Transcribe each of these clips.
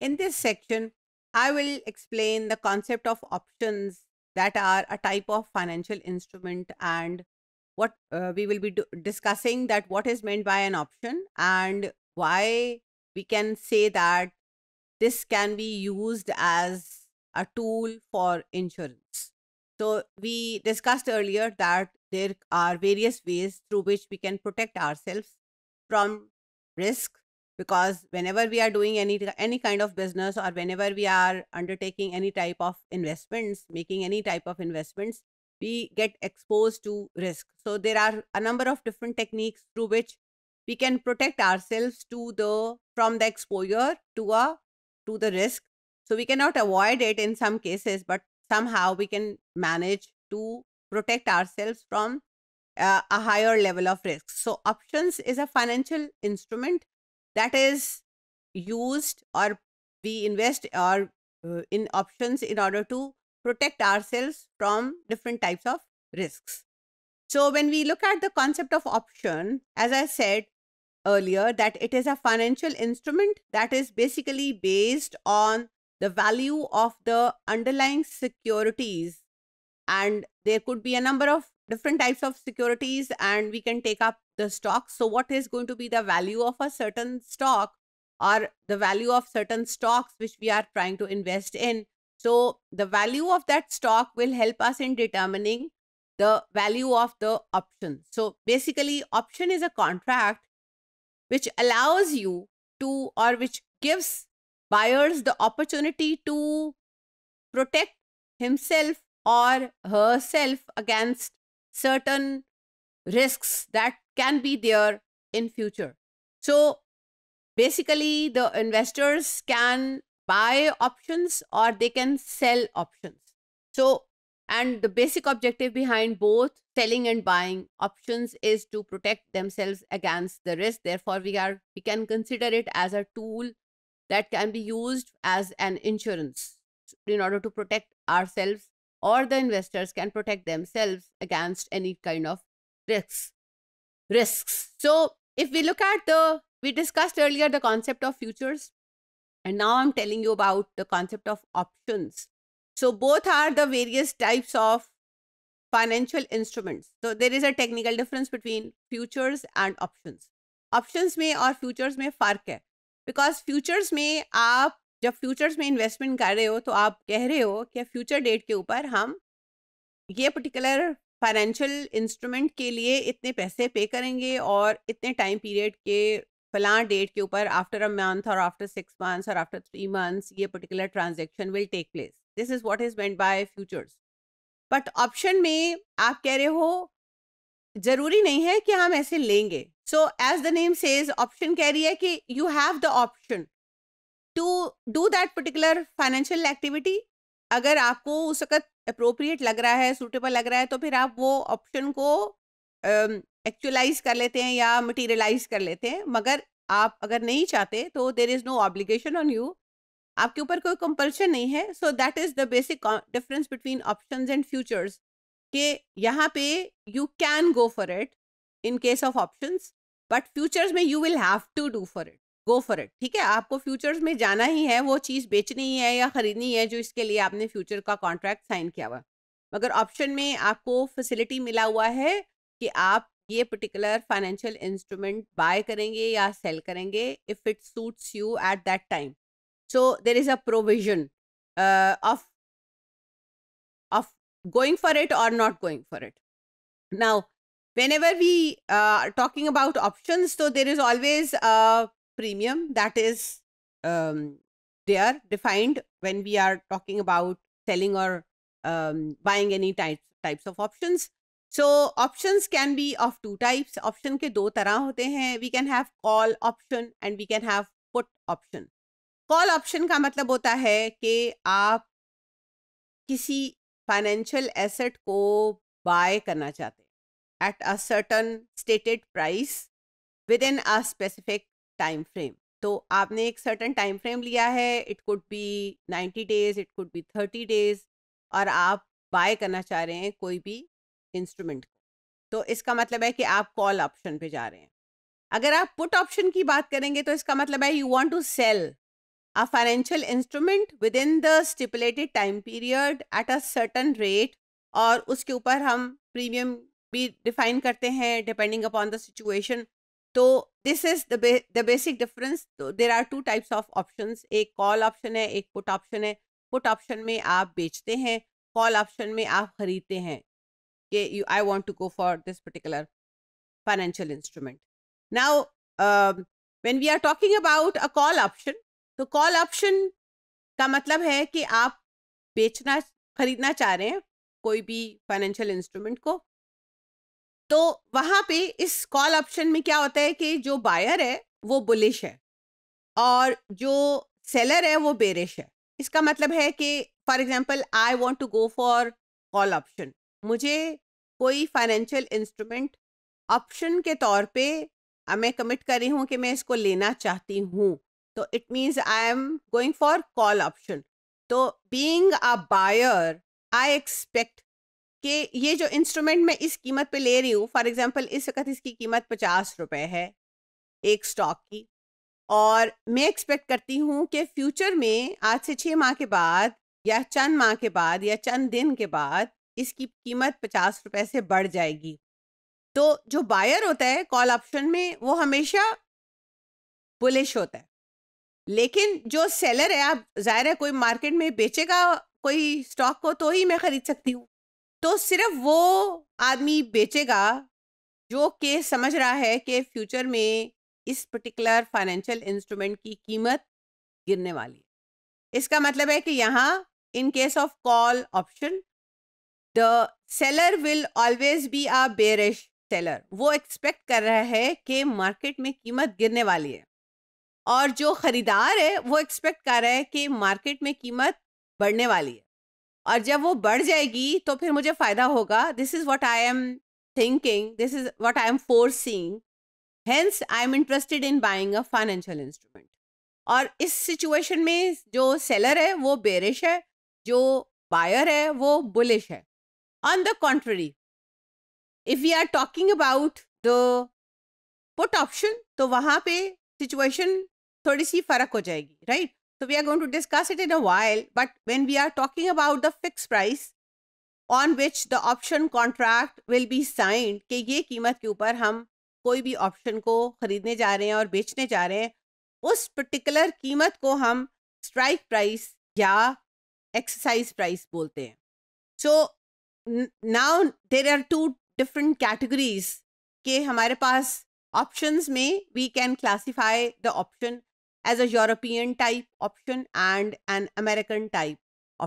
In this section, I will explain the concept of options that are a type of financial instrument and what uh, we will be discussing that what is meant by an option and why we can say that this can be used as a tool for insurance. So we discussed earlier that there are various ways through which we can protect ourselves from risk because whenever we are doing any any kind of business or whenever we are undertaking any type of investments making any type of investments we get exposed to risk so there are a number of different techniques through which we can protect ourselves to the from the exposure to a to the risk so we cannot avoid it in some cases but somehow we can manage to protect ourselves from uh, a higher level of risk so options is a financial instrument that is used or we invest or uh, in options in order to protect ourselves from different types of risks. So when we look at the concept of option, as I said earlier, that it is a financial instrument that is basically based on the value of the underlying securities. And there could be a number of different types of securities and we can take up the stock. So what is going to be the value of a certain stock or the value of certain stocks which we are trying to invest in. So the value of that stock will help us in determining the value of the option. So basically option is a contract which allows you to or which gives buyers the opportunity to protect himself or herself against certain risks that can be there in future. So basically the investors can buy options or they can sell options. So and the basic objective behind both selling and buying options is to protect themselves against the risk. Therefore, we are we can consider it as a tool that can be used as an insurance in order to protect ourselves or the investors can protect themselves against any kind of risks risks so if we look at the we discussed earlier the concept of futures and now i'm telling you about the concept of options so both are the various types of financial instruments so there is a technical difference between futures and options options में और futures में फर्क है because futures में आप जब futures में investment कर रहे हो तो आप कह रहे हो कि future date के ऊपर हम ये particular फाइनेंशियल इंस्ट्रूमेंट के लिए इतने पैसे पे करेंगे और इतने टाइम पीरियड के फलां डेट के ऊपर आफ्टर अ मंथ और आफ्टर सिक्स मंथ्स और आफ्टर थ्री मंथ्स ये particular transaction will take place this is what is meant by futures but option में आप कह रहे हो जरूरी नहीं है कि हम ऐसे लेंगे so as the name says option कह रही है कि you have the option to do that particular financial activity अगर आपको उस वक्त अप्रोप्रिएट लग रहा है सूटेबल लग रहा है तो फिर आप वो ऑप्शन को एक्चुअलाइज कर लेते हैं या मटीरियलाइज कर लेते हैं मगर आप अगर नहीं चाहते तो there is no obligation on you आपके ऊपर कोई कंपल्शन नहीं है so that is the basic difference between option and futures कि यहाँ पे you can go for it in case of options but futures में you will have to do for it go for it ठीक है आपको futures में जाना ही है वो चीज़ बेचनी है या ख़रीदनी है जो इसके लिए आपने फ्यूचर का कॉन्ट्रैक्ट साइन किया हुआ मगर ऑप्शन में आपको फैसिलिटी मिला हुआ है कि आप ये पर्टिकुलर फाइनेंशियल इंस्ट्रूमेंट बाय करेंगे या सेल करेंगे if it suits you at that time so there is a provision of of going for it और not going for it now whenever we talking about option तो there is always premium that is um, there defined when we are talking about selling or um, buying any types types of options. So options can be of two types. Option के दो तरह होते हैं We can have call option and we can have put option. Call option का मतलब होता है कि आप किसी फाइनेंशियल एसेट को बाय करना चाहते हैं at a certain stated price within a specific time frame तो आपने एक सर्टन टाइम फ्रेम लिया है it could be ninety days it could be thirty days और आप बाय करना चाह रहे हैं कोई भी इंस्ट्रूमेंट को तो इसका मतलब है कि आप कॉल ऑप्शन पे जा रहे हैं अगर आप पुट ऑप्शन की बात करेंगे तो इसका मतलब है you want to sell a financial instrument within the stipulated time period at a certain rate और उसके ऊपर हम प्रीमियम भी डिफाइन करते हैं डिपेंडिंग अपॉन द सिचुएशन तो this is the basic difference there are two types of option एक call option है एक पुट ऑप्शन है पुट ऑप्शन में आप बेचते हैं कॉल ऑप्शन में आप खरीदते हैं कि you I want to go for this particular financial instrument now when we are talking about a call option तो कॉल ऑप्शन का मतलब है कि आप बेचना खरीदना चाह रहे हैं कोई भी फाइनेंशियल इंस्ट्रूमेंट को तो वहां पे इस कॉल ऑप्शन में क्या होता है कि जो बायर है वो बुलिश है और जो सेलर है वो बेरिश है इसका मतलब है कि for example I want to go for call option मुझे कोई फाइनेंशियल इंस्ट्रूमेंट ऑप्शन के तौर पे मैं कमिट कर रही हूँ कि मैं इसको लेना चाहती हूँ तो it means I am going for call option तो being a buyer I expect कि ये जो इंस्ट्रूमेंट मैं इस कीमत पे ले रही हूँ फॉर एग्जांपल इस वक्त इसकी कीमत पचास रुपए है एक स्टॉक की और मैं एक्सपेक्ट करती हूँ कि फ्यूचर में आज से छः माह के बाद या चंद माह के बाद या चंद दिन के बाद इसकी कीमत पचास रुपए से बढ़ जाएगी तो जो बायर होता है कॉल ऑप्शन में वो हमेशा बुलिश होता है लेकिन जो सेलर है आप जाहिर है कोई मार्केट में बेचेगा कोई स्टॉक को तो ही मैं ख़रीद सकती हूँ तो सिर्फ वो आदमी बेचेगा जो कि समझ रहा है कि फ्यूचर में इस पर्टिकुलर फाइनेंशियल इंस्ट्रूमेंट की कीमत गिरने वाली है इसका मतलब है कि यहाँ in case of call option the seller will always be a bearish seller वो एक्सपेक्ट कर रहा है कि मार्केट में कीमत गिरने वाली है और जो खरीदार है वो एक्सपेक्ट कर रहा है कि मार्केट में कीमत बढ़ने वाली है और जब वो बढ़ जाएगी तो फिर मुझे फ़ायदा होगा this is what I am thinking this is what I am foreseeing hence I am interested in buying a financial instrument और इस सिचुएशन में जो सेलर है वो बेरिश है जो बायर है वो बुलिश है on the contrary if you are talking about the put option तो वहाँ पे सिचुएशन थोड़ी सी फ़र्क हो जाएगी right So we are going to discuss it in a while, but when we are talking about the fixed price on which the option contract will be signed कि ये कीमत के ऊपर हम कोई भी ऑप्शन को ख़रीदने जा रहे हैं और बेचने जा रहे हैं उस पर्टिकुलर कीमत को हम स्ट्राइक प्राइस या एक्सरसाइज प्राइस बोलते हैं so now there are two different categories के हमारे पास ऑप्शंस में we can classify the option as a European type option and an American type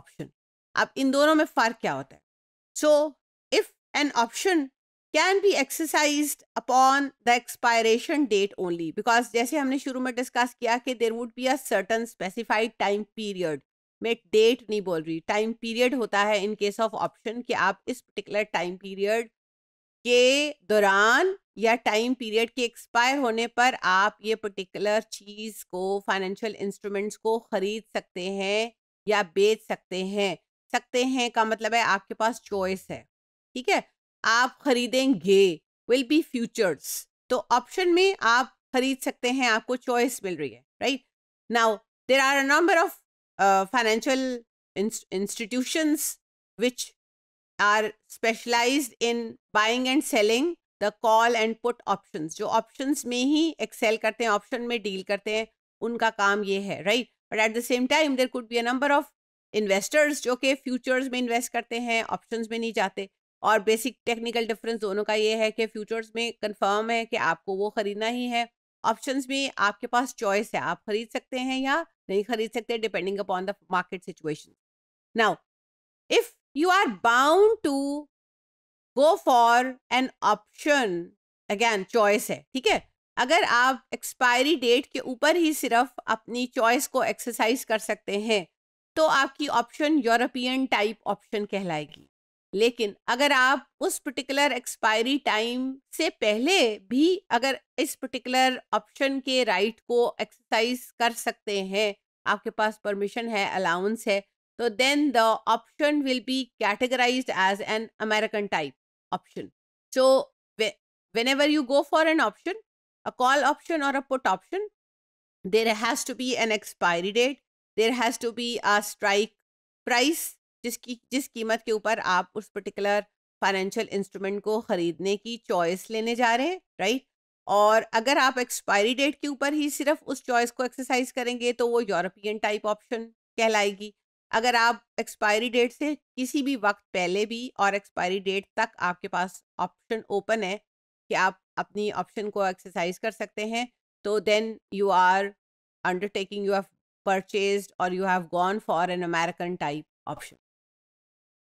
option अब इन दोनों में फ़र्क क्या होता है so if an option can be exercise upon the expiration date only because जैसे हमने शुरू में डिस्कस किया कि there would be a certain specified time period मैं डेट नहीं बोल रही टाइम पीरियड होता है इन केस ऑफ ऑप्शन कि आप इस पर्टिकुलर टाइम पीरियड के दौरान या टाइम पीरियड के एक्सपायर होने पर आप ये पर्टिकुलर चीज़ को फाइनेंशियल इंस्ट्रूमेंट्स को ख़रीद सकते हैं या बेच सकते हैं सकते हैं का मतलब है आपके पास चॉइस है ठीक है आप खरीदेंगे विल बी फ्यूचर्स तो ऑप्शन में आप खरीद सकते हैं आपको चॉइस मिल रही है right now there are a number of financial institutions which are specialized in buying and selling the call and put option जो ऑप्शन में ही एक्सेल करते हैं ऑप्शन में डील करते हैं उनका काम ये है right but at the same time there could be a number of investors जो कि फ्यूचर्स में इन्वेस्ट करते हैं ऑप्शंस में नहीं जाते और बेसिक टेक्निकल डिफरेंस दोनों का ये है कि फ्यूचर्स में कंफर्म है कि आपको वो ख़रीदना ही है ऑप्शंस में आपके पास चॉइस है आप खरीद सकते हैं या नहीं खरीद सकते depending upon the market situation now if you are bound to go for an option again choice है ठीक है अगर आप एक्सपायरी डेट के ऊपर ही सिर्फ अपनी चॉइस को एक्सरसाइज कर सकते हैं तो आपकी ऑप्शन यूरोपियन टाइप ऑप्शन कहलाएगी लेकिन अगर आप उस पर्टिकुलर एक्सपायरी टाइम से पहले भी अगर इस पर्टिकुलर ऑप्शन के राइट को एक्सरसाइज कर सकते हैं आपके पास परमिशन है अलाउंस है तो then the option will be categorize as an American type option. So whenever you go for an option, a call option or a put option, there has to be an expiry date, there has to be a strike price जिसकी जिस कीमत के ऊपर आप उस particular financial instrument को ख़रीदने की चॉइस लेने जा रहे हैं राइट और अगर आप एक्सपायरी डेट के ऊपर ही सिर्फ उस चॉइस को एक्सरसाइज करेंगे तो वो यूरोपियन टाइप ऑप्शन कहलाएगी अगर आप एक्सपायरी डेट से किसी भी वक्त पहले भी और एक्सपायरी डेट तक आपके पास ऑप्शन ओपन है कि आप अपनी ऑप्शन को एक्सरसाइज कर सकते हैं तो then you are undertaking you have purchase और you have gone for an American type option